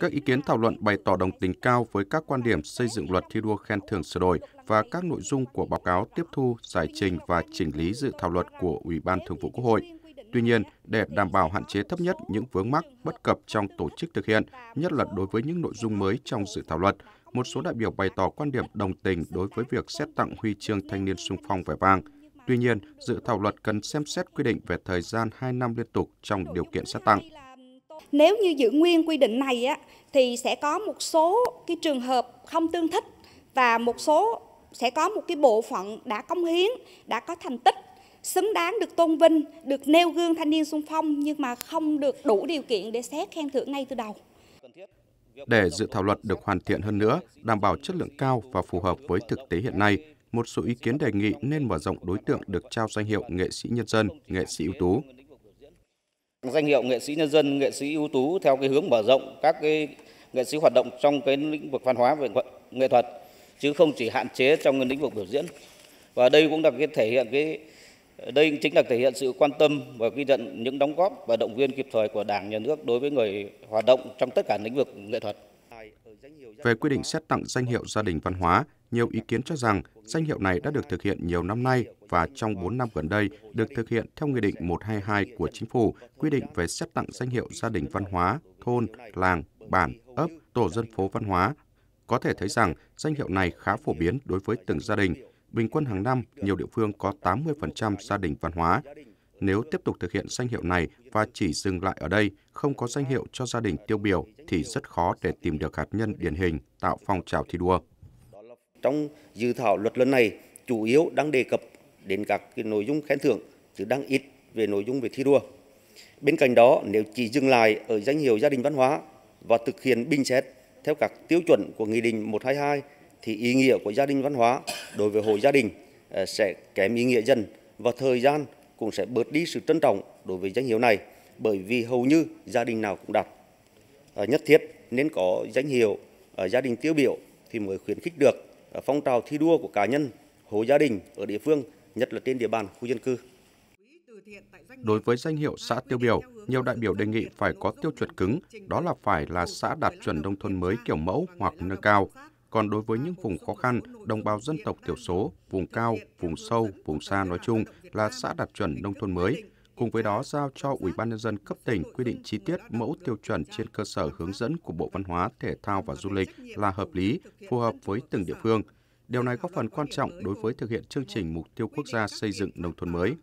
Các ý kiến thảo luận bày tỏ đồng tình cao với các quan điểm xây dựng luật thi đua khen thưởng sửa đổi và các nội dung của báo cáo tiếp thu, giải trình và chỉnh lý dự thảo luật của Ủy ban Thường vụ Quốc hội. Tuy nhiên, để đảm bảo hạn chế thấp nhất những vướng mắc bất cập trong tổ chức thực hiện, nhất là đối với những nội dung mới trong dự thảo luật, một số đại biểu bày tỏ quan điểm đồng tình đối với việc xét tặng huy chương thanh niên sung phong vẻ vàng. Tuy nhiên, dự thảo luật cần xem xét quy định về thời gian 2 năm liên tục trong điều kiện xét tặng nếu như giữ nguyên quy định này á, thì sẽ có một số cái trường hợp không tương thích và một số sẽ có một cái bộ phận đã công hiến, đã có thành tích xứng đáng được tôn vinh, được nêu gương thanh niên sung phong nhưng mà không được đủ điều kiện để xét khen thưởng ngay từ đầu. Để dự thảo luật được hoàn thiện hơn nữa, đảm bảo chất lượng cao và phù hợp với thực tế hiện nay, một số ý kiến đề nghị nên mở rộng đối tượng được trao danh hiệu nghệ sĩ nhân dân, nghệ sĩ ưu tú danh hiệu nghệ sĩ nhân dân, nghệ sĩ ưu tú theo cái hướng mở rộng các cái nghệ sĩ hoạt động trong cái lĩnh vực văn hóa và nghệ thuật chứ không chỉ hạn chế trong cái lĩnh vực biểu diễn. Và đây cũng là cái thể hiện cái đây chính là thể hiện sự quan tâm và ghi nhận những đóng góp và động viên kịp thời của Đảng, Nhà nước đối với người hoạt động trong tất cả lĩnh vực nghệ thuật. Về quy định xét tặng danh hiệu gia đình văn hóa, nhiều ý kiến cho rằng danh hiệu này đã được thực hiện nhiều năm nay và trong 4 năm gần đây được thực hiện theo Nghị định 122 của Chính phủ quy định về xét tặng danh hiệu gia đình văn hóa, thôn, làng, bản, ấp, tổ dân phố văn hóa. Có thể thấy rằng danh hiệu này khá phổ biến đối với từng gia đình. Bình quân hàng năm, nhiều địa phương có 80% gia đình văn hóa. Nếu tiếp tục thực hiện danh hiệu này và chỉ dừng lại ở đây, không có danh hiệu cho gia đình tiêu biểu thì rất khó để tìm được hạt nhân điển hình tạo phong trào thi đua. Trong dự thảo luật lần này, chủ yếu đang đề cập đến các cái nội dung khen thưởng chứ đang ít về nội dung về thi đua. Bên cạnh đó, nếu chỉ dừng lại ở danh hiệu gia đình văn hóa và thực hiện bình xét theo các tiêu chuẩn của Nghị định 122 thì ý nghĩa của gia đình văn hóa đối với hội gia đình ờ, sẽ kém ý nghĩa dần và thời gian cũng sẽ bớt đi sự trân trọng đối với danh hiệu này bởi vì hầu như gia đình nào cũng đặt. Ờ, nhất thiết nên có danh hiệu ờ, gia đình tiêu biểu thì mới khuyến khích được phong trào thi đua của cá nhân, hộ gia đình ở địa phương nhất là trên địa bàn khu dân cư. Đối với danh hiệu xã tiêu biểu, nhiều đại biểu đề nghị phải có tiêu chuẩn cứng, đó là phải là xã đạt chuẩn nông thôn mới kiểu mẫu hoặc nâng cao. Còn đối với những vùng khó khăn, đồng bào dân tộc thiểu số, vùng cao, vùng sâu, vùng xa nói chung là xã đạt chuẩn nông thôn mới. Cùng với đó giao cho Ủy ban nhân dân cấp tỉnh quy định chi tiết mẫu tiêu chuẩn trên cơ sở hướng dẫn của Bộ Văn hóa, Thể thao và Du lịch là hợp lý, phù hợp với từng địa phương – Điều này góp phần quan trọng đối với thực hiện chương trình mục tiêu quốc gia xây dựng nông thôn mới.